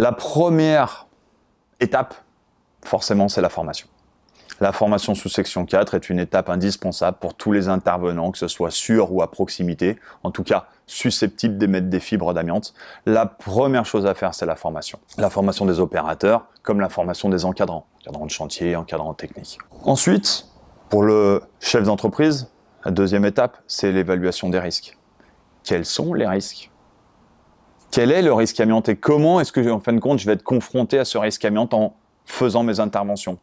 La première étape, forcément, c'est la formation. La formation sous section 4 est une étape indispensable pour tous les intervenants, que ce soit sur ou à proximité, en tout cas susceptibles d'émettre des fibres d'amiante. La première chose à faire, c'est la formation. La formation des opérateurs, comme la formation des encadrants, encadrants de chantier, encadrants techniques. Ensuite, pour le chef d'entreprise, la deuxième étape, c'est l'évaluation des risques. Quels sont les risques quel est le risque amiante et comment est-ce que, en fin de compte, je vais être confronté à ce risque amiante en faisant mes interventions.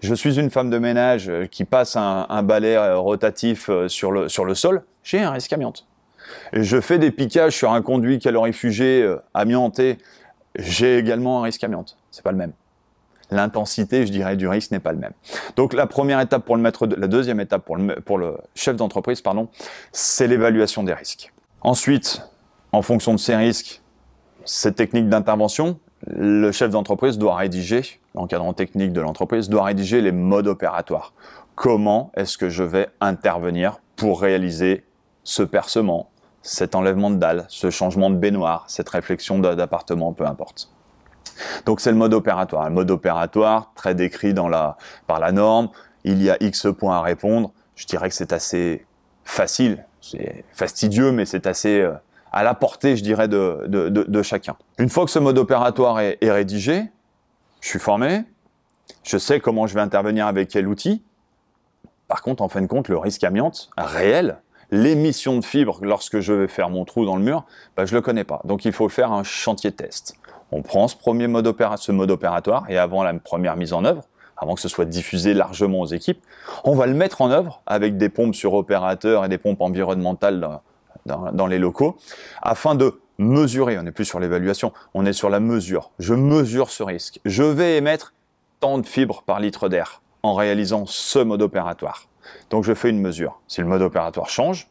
Je suis une femme de ménage euh, qui passe un, balai euh, rotatif euh, sur le, sur le sol, j'ai un risque amiante. Je fais des piquages sur un conduit calorifugé amianté, j'ai également un risque amiante. C'est pas le même. L'intensité, je dirais, du risque n'est pas le même. Donc la première étape pour le maître, la deuxième étape pour le, pour le chef d'entreprise, pardon, c'est l'évaluation des risques. Ensuite, en fonction de ces risques, cette technique d'intervention, le chef d'entreprise doit rédiger, l'encadrant technique de l'entreprise doit rédiger les modes opératoires. Comment est-ce que je vais intervenir pour réaliser ce percement, cet enlèvement de dalle, ce changement de baignoire, cette réflexion d'appartement, peu importe. Donc c'est le mode opératoire. Le mode opératoire, très décrit dans la, par la norme, il y a X points à répondre. Je dirais que c'est assez facile, c'est fastidieux, mais c'est assez euh, à la portée, je dirais, de, chacun. Une fois que ce mode opératoire est, rédigé, je suis formé, je sais comment je vais intervenir avec quel outil. Par contre, en fin de compte, le risque amiante réel, l'émission de fibres lorsque je vais faire mon trou dans le mur, bah, je ne le connais pas. Donc il faut faire un chantier test. On prend ce premier mode, ce mode opératoire et avant la première mise en œuvre, avant que ce soit diffusé largement aux équipes, on va le mettre en œuvre avec des pompes sur opérateurs et des pompes environnementales dans, les locaux, afin de mesurer, on n'est plus sur l'évaluation, on est sur la mesure. Je mesure ce risque. Je vais émettre tant de fibres par litre d'air en réalisant ce mode opératoire. Donc je fais une mesure. Si le mode opératoire change,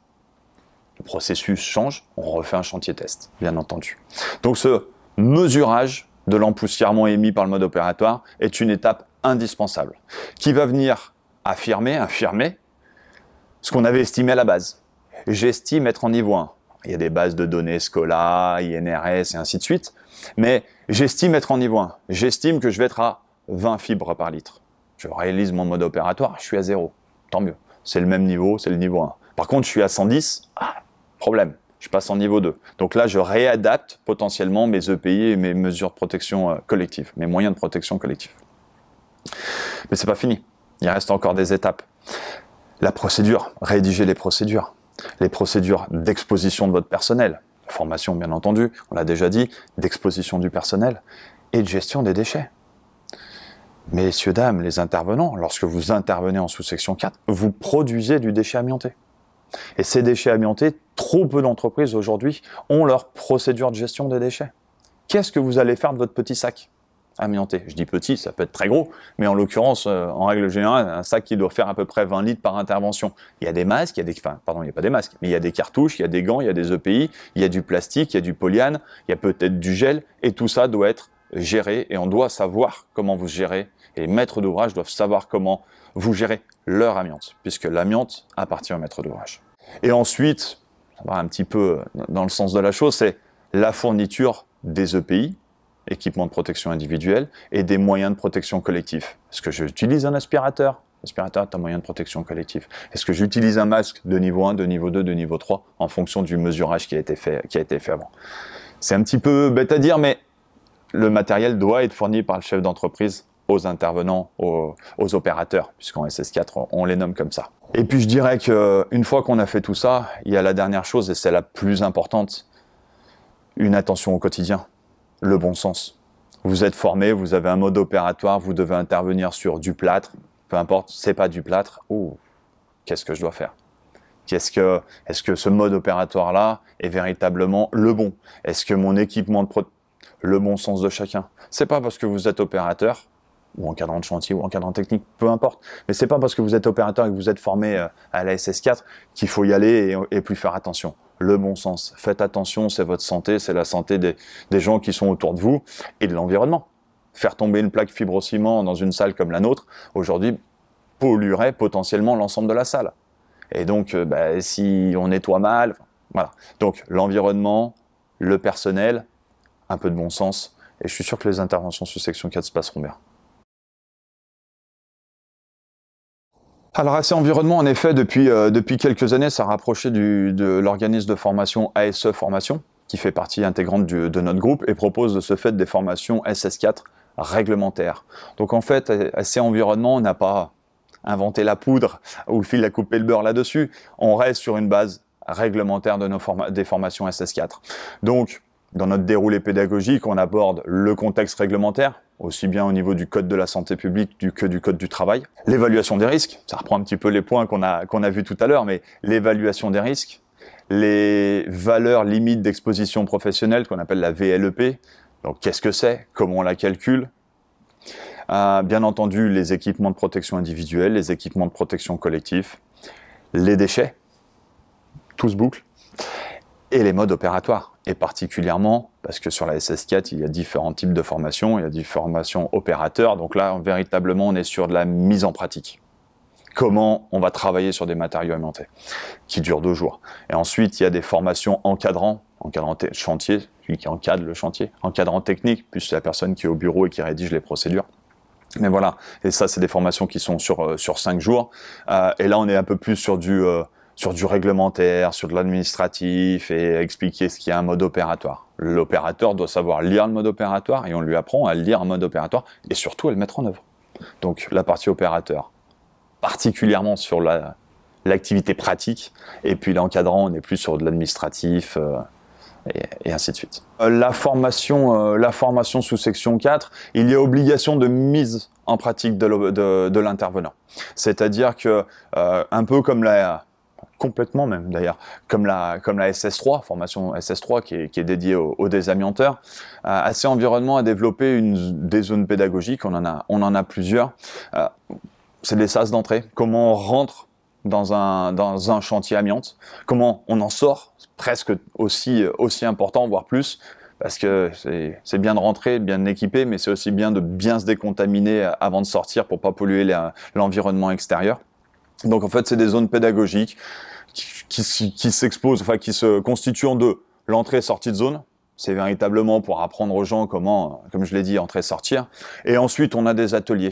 le processus change, on refait un chantier test, bien entendu. Donc ce mesurage de l'empoussièrement émis par le mode opératoire est une étape indispensable qui va venir affirmer, affirmer ce qu'on avait estimé à la base j'estime être en niveau 1. Il y a des bases de données Scola, INRS et ainsi de suite. Mais j'estime être en niveau 1. J'estime que je vais être à 20 fibres par litre. Je réalise mon mode opératoire, je suis à 0. Tant mieux. C'est le même niveau, c'est le niveau 1. Par contre, je suis à 110, ah, problème. Je passe en niveau 2. Donc là, je réadapte potentiellement mes EPI et mes mesures de protection euh, collective, mes moyens de protection collective. Mais c'est pas fini. Il reste encore des étapes. La procédure, rédiger les procédures les procédures d'exposition de votre personnel, formation bien entendu, on l'a déjà dit, d'exposition du personnel et de gestion des déchets. Messieurs, dames, les intervenants, lorsque vous intervenez en sous-section 4, vous produisez du déchet amianté. Et ces déchets amiantés, trop peu d'entreprises aujourd'hui ont leur procédure de gestion des déchets. Qu'est-ce que vous allez faire de votre petit sac amianté. Je dis petit, ça peut être très gros, mais en l'occurrence, euh, en règle générale, un sac qui doit faire à peu près 20 litres par intervention. Il y a des masques, il y a des, pardon, il a pas des masques, mais il y a des cartouches, il y a des gants, il y a des EPI, il y a du plastique, il y a du polyane, il y a peut-être du gel, et tout ça doit être géré, et on doit savoir comment vous gérez, et les maîtres d'ouvrage doivent savoir comment vous gérez leur amiante, puisque l'amiante appartient au maître d'ouvrage. Et ensuite, ça va un petit peu dans le sens de la chose, c'est la fourniture des EPI, équipement de protection individuelle et des moyens de protection collectif. Est-ce que j'utilise un aspirateur L'aspirateur est un moyen de protection collectif. Est-ce que j'utilise un masque de niveau 1, de niveau 2, de niveau 3 en fonction du mesurage qui a été fait, qui a été fait avant C'est un petit peu bête à dire, mais le matériel doit être fourni par le chef d'entreprise aux intervenants, aux, opérateurs, puisqu'en SS4, on les nomme comme ça. Et puis je dirais qu'une fois qu'on a fait tout ça, il y a la dernière chose, et c'est la plus importante, une attention au quotidien le bon sens. Vous êtes formé, vous avez un mode opératoire, vous devez intervenir sur du plâtre, peu importe, c'est pas du plâtre. ou... Oh, qu'est-ce que je dois faire est-ce que ce mode opératoire-là est véritablement le bon Est-ce que mon équipement de le bon sens de chacun C'est pas parce que vous êtes opérateur ou en encadrant de chantier ou en encadrant technique, peu importe. Mais c'est pas parce que vous êtes opérateur et que vous êtes formé euh, à la SS4 qu'il faut y aller et plus faire attention le bon sens. Faites attention, c'est votre santé, c'est la santé des, gens qui sont autour de vous et de l'environnement. Faire tomber une plaque ciment dans une salle comme la nôtre, aujourd'hui, polluerait potentiellement l'ensemble de la salle. Et donc, euh, bah, si on nettoie mal, voilà. Donc, l'environnement, le personnel, un peu de bon sens, et je suis sûr que les interventions sous section 4 se passeront bien. Alors AC Environnement, en effet, depuis, euh, depuis quelques années, ça a rapproché du, de l'organisme de formation ASE Formation, qui fait partie intégrante de notre groupe et propose de ce fait des formations SS4 réglementaires. Donc en fait, assez Environnement n'a pas inventé la poudre ou le fil à couper le beurre là-dessus. On reste sur une base réglementaire de nos des formations SS4. Donc, dans notre déroulé pédagogique, on aborde le contexte réglementaire, aussi bien au niveau du code de la santé publique que du code du travail. L'évaluation des risques, ça reprend un petit peu les points qu'on a, qu'on a vus tout à l'heure, mais l'évaluation des risques, les valeurs limites d'exposition professionnelle qu'on appelle la VLEP, donc qu'est-ce que c'est, comment on la calcule, euh, bien entendu les équipements de protection individuelle, les équipements de protection collectif, les déchets, tout se boucle et les modes opératoires. Et particulièrement, parce que sur la SS4, il y a différents types de formations, il y a des formations opérateurs. Donc là, véritablement, on est sur de la mise en pratique. Comment on va travailler sur des matériaux aimantés, qui durent deux jours. Et ensuite, il y a des formations encadrant, encadrant chantier, celui qui encadre le chantier, encadrant technique, plus la personne qui est au bureau et qui rédige les procédures. Mais voilà, et ça, c'est des formations qui sont sur, euh, sur cinq jours. Euh, et là, on est un peu plus sur du... Euh, sur du réglementaire, sur de l'administratif et expliquer ce qui est un mode opératoire. L'opérateur doit savoir lire le mode opératoire et on lui apprend à lire un mode opératoire et surtout à le mettre en œuvre. Donc la partie opérateur, particulièrement sur l'activité pratique, et puis l'encadrant, on est plus sur de l'administratif. Euh, et, ainsi de suite. Euh, la formation, euh, la formation sous section 4, il y a obligation de mise en pratique de l'intervenant. C'est-à-dire que, un peu comme la, complètement même d'ailleurs, comme la, SS3, formation SS3 qui est, dédiée aux, désamianteurs. assez environnement a développé une, des zones pédagogiques, on en a, plusieurs. Euh, c'est les sas d'entrée, comment on rentre dans un, chantier amiante, comment on en sort, presque aussi, aussi important, voire plus, parce que c'est bien de rentrer, bien équipé, mais c'est aussi bien de bien se décontaminer avant de sortir pour pas polluer l'environnement extérieur. Donc en fait, c'est des zones pédagogiques qui, s'exposent, enfin qui se constituent en deux l'entrée sortie de zone. C'est véritablement pour apprendre aux gens comment, comme je l'ai dit, entrer sortir. Et ensuite, on a des ateliers.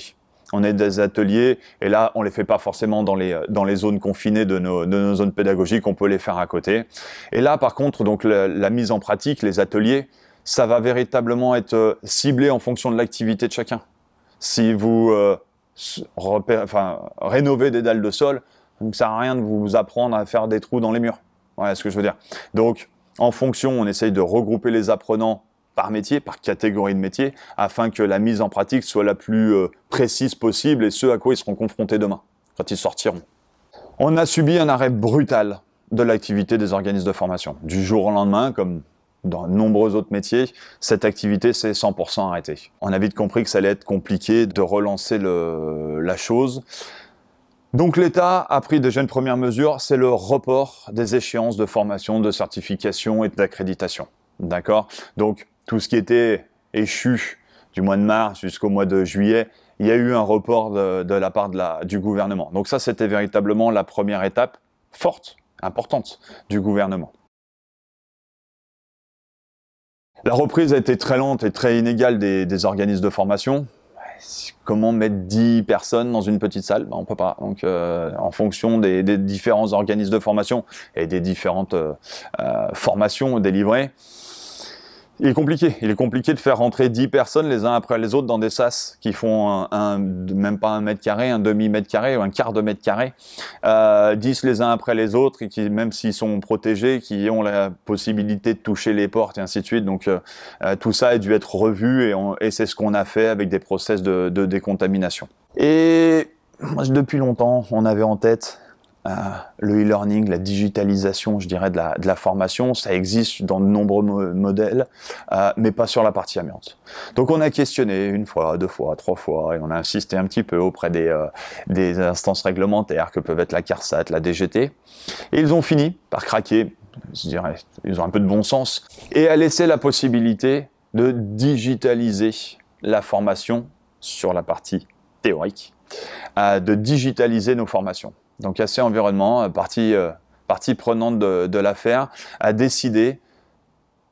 On a des ateliers, et là, on les fait pas forcément dans les dans les zones confinées de nos, de nos zones pédagogiques. On peut les faire à côté. Et là, par contre, donc la, mise en pratique, les ateliers, ça va véritablement être euh, ciblé en fonction de l'activité de chacun. Si vous euh, rénover des dalles de sol, ça ne sert à rien de vous apprendre à faire des trous dans les murs. Voilà ce que je veux dire. Donc, en fonction, on essaye de regrouper les apprenants par métier, par catégorie de métier, afin que la mise en pratique soit la plus euh, précise possible et ce à quoi ils seront confrontés demain, quand ils sortiront. On a subi un arrêt brutal de l'activité des organismes de formation. Du jour au lendemain, comme dans de nombreux autres métiers, cette activité s'est 100% arrêtée. On a vite compris que ça allait être compliqué de relancer la chose. Donc l'État a pris déjà une première mesure, c'est le report des échéances de formation, de certification et d'accréditation. D'accord Donc tout ce qui était échu du mois de mars jusqu'au mois de juillet, il y a eu un report de, la part du gouvernement. Donc ça, c'était véritablement la première étape forte, importante du gouvernement. La reprise a été très lente et très inégale des, organismes de formation. Comment mettre 10 personnes dans une petite salle ben, On peut pas. Donc, euh, en fonction des, différents organismes de formation et des différentes euh, euh, formations délivrées, il est compliqué. Il est compliqué de faire rentrer 10 personnes les uns après les autres dans des sas qui font un, même pas un mètre carré, un demi mètre carré ou un quart de mètre carré. 10 euh, les uns après les autres et qui, même s'ils sont protégés, qui ont la possibilité de toucher les portes et ainsi de suite. Donc euh, euh, tout ça a dû être revu et, et c'est ce qu'on a fait avec des process de, de décontamination. Et depuis longtemps, on avait en tête euh, le e-learning, la digitalisation, je dirais, de la, formation, ça existe dans de nombreux modèles, euh, mais pas sur la partie amiante. Donc on a questionné une fois, deux fois, trois fois, et on a insisté un petit peu auprès des, euh, des instances réglementaires que peuvent être la CARSAT, la DGT, et ils ont fini par craquer, je dirais, ils ont un peu de bon sens, et à laisser la possibilité de digitaliser la formation sur la partie théorique, de digitaliser nos formations donc Assez Environnement, euh, partie, euh, partie prenante de, l'affaire, a décidé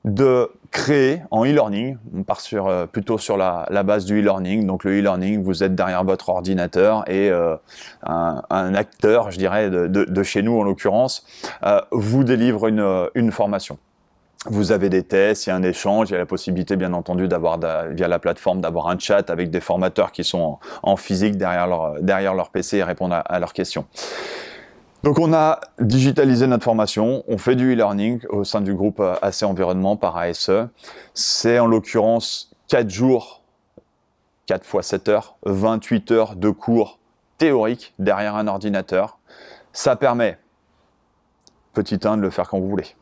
de créer en e-learning, on part sur, euh, plutôt sur la, base du e-learning, donc le e-learning, vous êtes derrière votre ordinateur et un, acteur, je dirais, de, chez nous en l'occurrence, vous délivre une formation. Vous avez des tests, il y a un échange, il y a la possibilité, bien entendu, d'avoir via la plateforme d'avoir un chat avec des formateurs qui sont en, physique derrière leur, derrière leur PC et répondre à, leurs questions. Donc on a digitalisé notre formation, on fait du e-learning au sein du groupe euh, AC Environnement par ASE. C'est en l'occurrence 4 jours, 4 fois 7 heures, 28 heures de cours théoriques derrière un ordinateur. Ça permet, petit 1, de le faire quand vous voulez.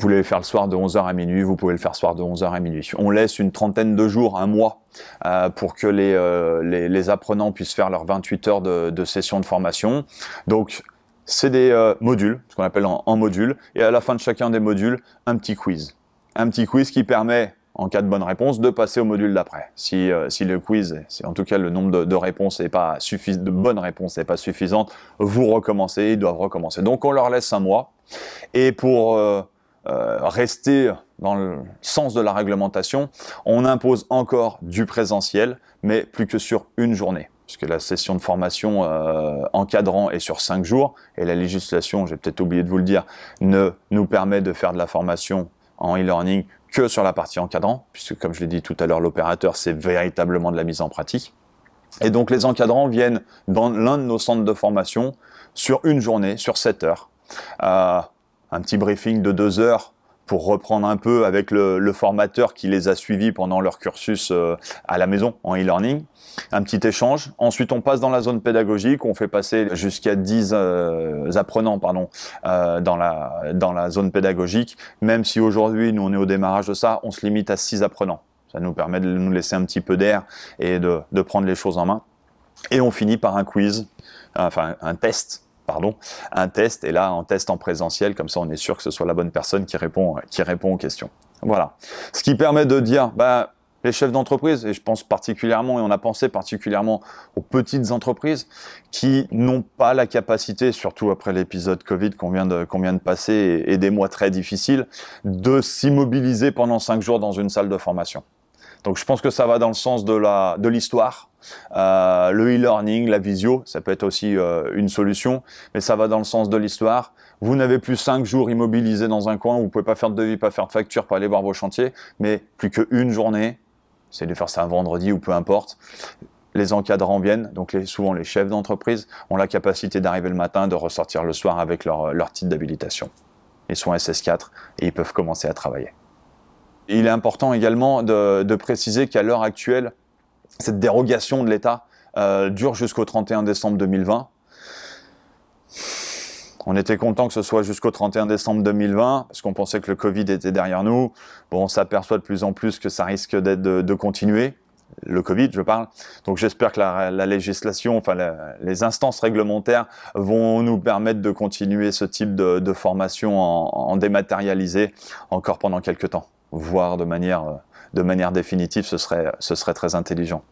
Vous le faire le soir de 11h à minuit, vous pouvez le faire le soir de 11h à minuit. On laisse une trentaine de jours, un mois, euh, pour que euh, les, les, apprenants puissent faire leurs 28 heures de, de session de formation. Donc, c'est des euh, modules, ce qu'on appelle en, module. modules, et à la fin de chacun des modules, un petit quiz. Un petit quiz qui permet en cas de bonne réponse, de passer au module d'après. Si, si, le quiz, c'est en tout cas le nombre de, réponses est pas suffisant, de bonnes réponses n'est pas suffisante, vous recommencez, ils doivent recommencer. Donc on leur laisse un mois. Et pour euh, rester dans le sens de la réglementation, on impose encore du présentiel, mais plus que sur une journée puisque la session de formation euh, encadrant est sur cinq jours, et la législation, j'ai peut-être oublié de vous le dire, ne nous permet de faire de la formation en e-learning que sur la partie encadrant, puisque comme je l'ai dit tout à l'heure, l'opérateur, c'est véritablement de la mise en pratique. Et donc les encadrants viennent dans l'un de nos centres de formation sur une journée, sur 7 heures. Euh, un petit briefing de deux heures pour reprendre un peu avec le, formateur qui les a suivis pendant leur cursus euh, à la maison en e-learning. Un petit échange. Ensuite, on passe dans la zone pédagogique. On fait passer jusqu'à 10 euh, apprenants pardon, euh, dans, la, dans la zone pédagogique. Même si aujourd'hui, nous, on est au démarrage de ça, on se limite à 6 apprenants. Ça nous permet de nous laisser un petit peu d'air et de, de prendre les choses en main. Et on finit par un quiz, enfin un test pardon, un test et là un test en présentiel, comme ça on est sûr que ce soit la bonne personne qui répond, aux questions. Voilà. Ce qui permet de dire, bah, les chefs d'entreprise, et je pense particulièrement, et on a pensé particulièrement aux petites entreprises qui n'ont pas la capacité, surtout après l'épisode Covid qu'on vient, de, de passer et des mois très difficiles, de s'immobiliser pendant cinq jours dans une salle de formation. Donc je pense que ça va dans le sens de l'histoire. Euh, le e-learning, la visio, ça peut être aussi euh, une solution, mais ça va dans le sens de l'histoire. Vous n'avez plus cinq jours immobilisés dans un coin, vous ne pouvez pas faire de devis, pas faire de facture, pas aller voir vos chantiers, mais plus qu'une journée, c'est de faire ça un vendredi ou peu importe. Les encadrants viennent, donc souvent les chefs d'entreprise ont la capacité d'arriver le matin, de ressortir le soir avec leur, leur titre d'habilitation. Ils sont SS4 et ils peuvent commencer à travailler il est important également de, préciser qu'à l'heure actuelle, cette dérogation de l'État euh, dure jusqu'au 31 décembre 2020. On était content que ce soit jusqu'au 31 décembre 2020, parce qu'on pensait que le Covid était derrière nous. on s'aperçoit de plus en plus que ça risque d'être de, continuer. Le Covid, je parle. Donc j'espère que la, législation, enfin les instances réglementaires vont nous permettre de continuer ce type de, formation en dématérialisé encore pendant quelques temps voir de manière, euh, de manière définitive, ce serait, ce serait très intelligent.